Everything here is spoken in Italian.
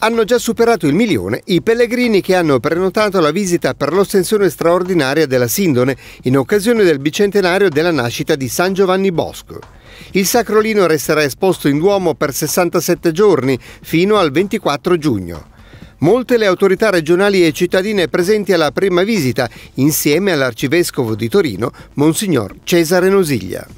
hanno già superato il milione i pellegrini che hanno prenotato la visita per l'ostensione straordinaria della Sindone in occasione del bicentenario della nascita di San Giovanni Bosco. Il sacrolino resterà esposto in Duomo per 67 giorni, fino al 24 giugno. Molte le autorità regionali e cittadine presenti alla prima visita, insieme all'arcivescovo di Torino, Monsignor Cesare Nosiglia.